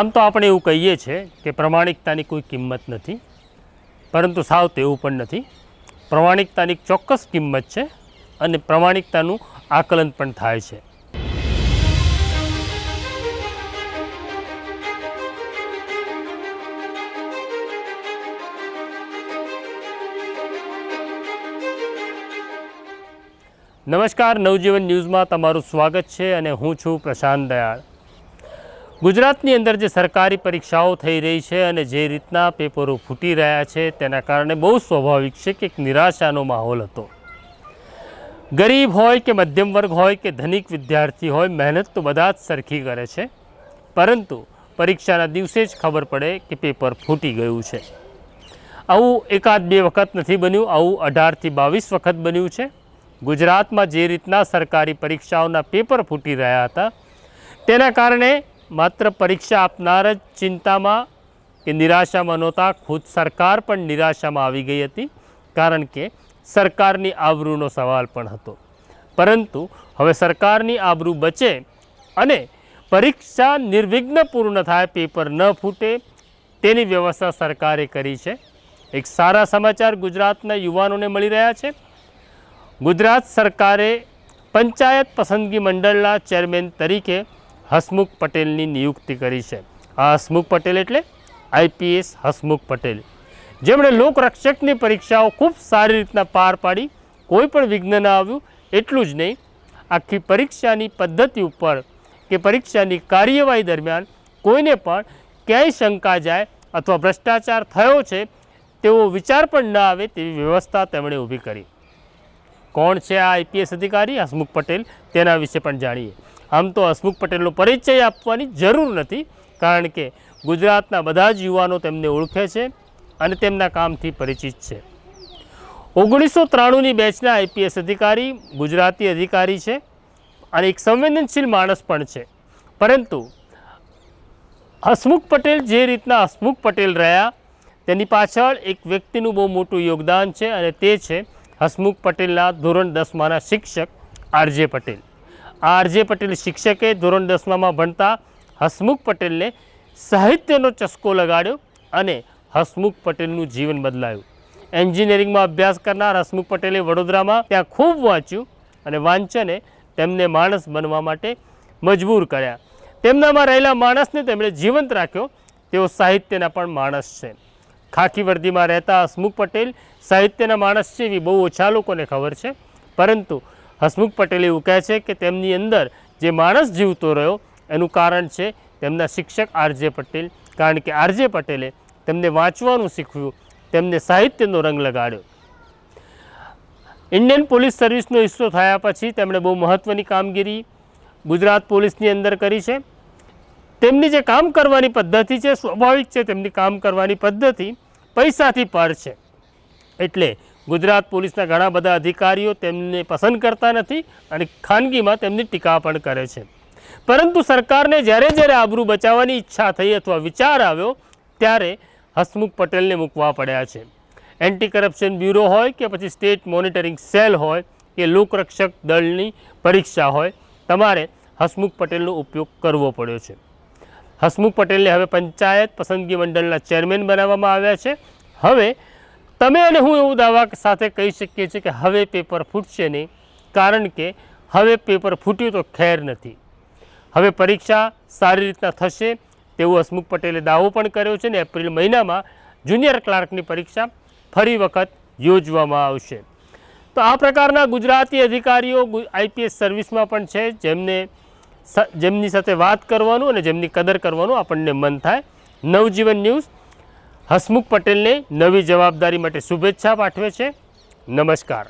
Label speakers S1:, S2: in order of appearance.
S1: આમ તો આપણે એવું કહીએ છીએ કે પ્રમાણિકતાની કોઈ કિંમત નથી પરંતુ સાવ તેવું પણ નથી પ્રમાણિકતાની ચોક્કસ કિંમત છે અને પ્રમાણિકતાનું આકલન પણ થાય છે નમસ્કાર નવજીવન ન્યૂઝમાં તમારું સ્વાગત છે અને હું છું પ્રશાંત દયાળ ગુજરાતની અંદર જે સરકારી પરીક્ષાઓ થઈ રહી છે અને જે રીતના પેપરો ફૂટી રહ્યા છે તેના કારણે બહુ સ્વાભાવિક છે કે એક નિરાશાનો માહોલ હતો ગરીબ હોય કે મધ્યમ વર્ગ હોય કે ધનિક વિદ્યાર્થી હોય મહેનત તો બધા જ સરખી કરે છે પરંતુ પરીક્ષાના દિવસે જ ખબર પડે કે પેપર ફૂટી ગયું છે આવું એકાદ બે વખત નથી બન્યું આવું અઢારથી બાવીસ વખત બન્યું છે ગુજરાતમાં જે રીતના સરકારી પરીક્ષાઓના પેપર ફૂટી રહ્યા હતા તેના કારણે માત્ર પરીક્ષા આપનાર જ ચિંતામાં કે નિરાશામાં નહોતા ખુદ સરકાર પણ નિરાશામાં આવી ગઈ હતી કારણ કે સરકારની આબરૂનો સવાલ પણ હતો પરંતુ હવે સરકારની આબરૂ બચે અને પરીક્ષા નિર્વિઘ્ન પૂર્ણ થાય પેપર ન ફૂટે તેની વ્યવસ્થા સરકારે કરી છે એક સારા સમાચાર ગુજરાતના યુવાનોને મળી રહ્યા છે ગુજરાત સરકારે પંચાયત પસંદગી મંડળના ચેરમેન તરીકે હસમુખ પટેલની નિયુક્તિ કરી છે આ હસમુખ પટેલ એટલે આઈપીએસ હસમુખ પટેલ જેમણે લોકરક્ષકની પરીક્ષાઓ ખૂબ સારી રીતના પાર પાડી કોઈ પણ વિઘ્ન ન આવ્યું એટલું જ નહીં આખી પરીક્ષાની પદ્ધતિ ઉપર કે પરીક્ષાની કાર્યવાહી દરમિયાન કોઈને પણ ક્યાંય શંકા જાય અથવા ભ્રષ્ટાચાર થયો છે તેવો વિચાર પણ ન આવે તેવી વ્યવસ્થા તેમણે ઊભી કરી કોણ છે આ આઈપીએસ અધિકારી હસમુખ પટેલ તેના વિશે પણ જાણીએ આમ તો હસમુખ પટેલનો પરિચય આપવાની જરૂર નથી કારણ કે ગુજરાતના બધા જ યુવાનો તેમને ઓળખે છે અને તેમના કામથી પરિચિત છે ઓગણીસો ત્રાણુંની બેચના આઈપીએસ અધિકારી ગુજરાતી અધિકારી છે અને એક સંવેદનશીલ માણસ પણ છે પરંતુ હસમુખ પટેલ જે રીતના હસમુખ પટેલ રહ્યા તેની પાછળ એક વ્યક્તિનું બહુ મોટું યોગદાન છે અને તે છે હસમુખ પટેલના ધોરણ દસમાના શિક્ષક આરજે પટેલ આરજે પટેલ શિક્ષકે ધોરણ દસમામાં ભણતા હસમુખ પટેલને સાહિત્યનો ચસ્કો લગાડ્યો અને હસમુખ પટેલનું જીવન બદલાયું એન્જિનિયરિંગમાં અભ્યાસ કરનાર હસમુખ પટેલે વડોદરામાં ત્યાં ખૂબ વાંચ્યું અને વાંચને તેમને માણસ બનવા માટે મજબૂર કર્યા તેમનામાં રહેલા માણસને તેમણે જીવંત રાખ્યો તેઓ સાહિત્યના પણ માણસ છે ખાખી વર્દીમાં રહેતા હસમુખ પટેલ સાહિત્યના માણસ છે એવી બહુ ઓછા લોકોને ખબર છે પરંતુ હસમુખ પટેલે એવું કહે છે કે તેમની અંદર જે માણસ જીવતો રહ્યો એનું કારણ છે તેમના શિક્ષક આરજે પટેલ કારણ કે આરજે પટેલે તેમને વાંચવાનું શીખવ્યું તેમને સાહિત્યનો રંગ લગાડ્યો ઇન્ડિયન પોલીસ સર્વિસનો હિસ્સો થયા પછી તેમણે બહુ મહત્ત્વની કામગીરી ગુજરાત પોલીસની અંદર કરી છે તેમની જે કામ કરવાની પદ્ધતિ છે સ્વાભાવિક છે તેમની કામ કરવાની પદ્ધતિ પૈસાથી પર છે એટલે ગુજરાત પોલીસના ઘણા બધા અધિકારીઓ તેમને પસંદ કરતા નથી અને ખાનગીમાં તેમની ટીકા પણ કરે છે પરંતુ સરકારને જ્યારે જ્યારે આબરૂ બચાવવાની ઈચ્છા થઈ અથવા વિચાર આવ્યો ત્યારે હસમુખ પટેલને મૂકવા પડ્યા છે એન્ટી કરપ્શન બ્યુરો હોય કે પછી સ્ટેટ મોનિટરિંગ સેલ હોય કે લોકરક્ષક દળની પરીક્ષા હોય તમારે હસમુખ પટેલનો ઉપયોગ કરવો પડ્યો છે હસમુખ પટેલને હવે પંચાયત પસંદગી મંડળના ચેરમેન બનાવવામાં આવ્યા છે હવે તમે અને હું એવું દાવા સાથે કહી શકીએ છીએ કે હવે પેપર ફૂટશે નહીં કારણ કે હવે પેપર ફૂટ્યું તો ખેર નથી હવે પરીક્ષા સારી રીતના થશે તેવું હસમુખ પટેલે દાવો પણ કર્યો છે ને એપ્રિલ મહિનામાં જુનિયર ક્લાર્કની પરીક્ષા ફરી વખત યોજવામાં આવશે તો આ પ્રકારના ગુજરાતી અધિકારીઓ આઈપીએસ સર્વિસમાં પણ છે જેમને જેમની સાથે વાત કરવાનું અને જેમની કદર કરવાનું આપણને મન થાય નવજીવન ન્યૂઝ હસમુખ પટેલને નવી જવાબદારી માટે શુભેચ્છા પાઠવે છે નમસ્કાર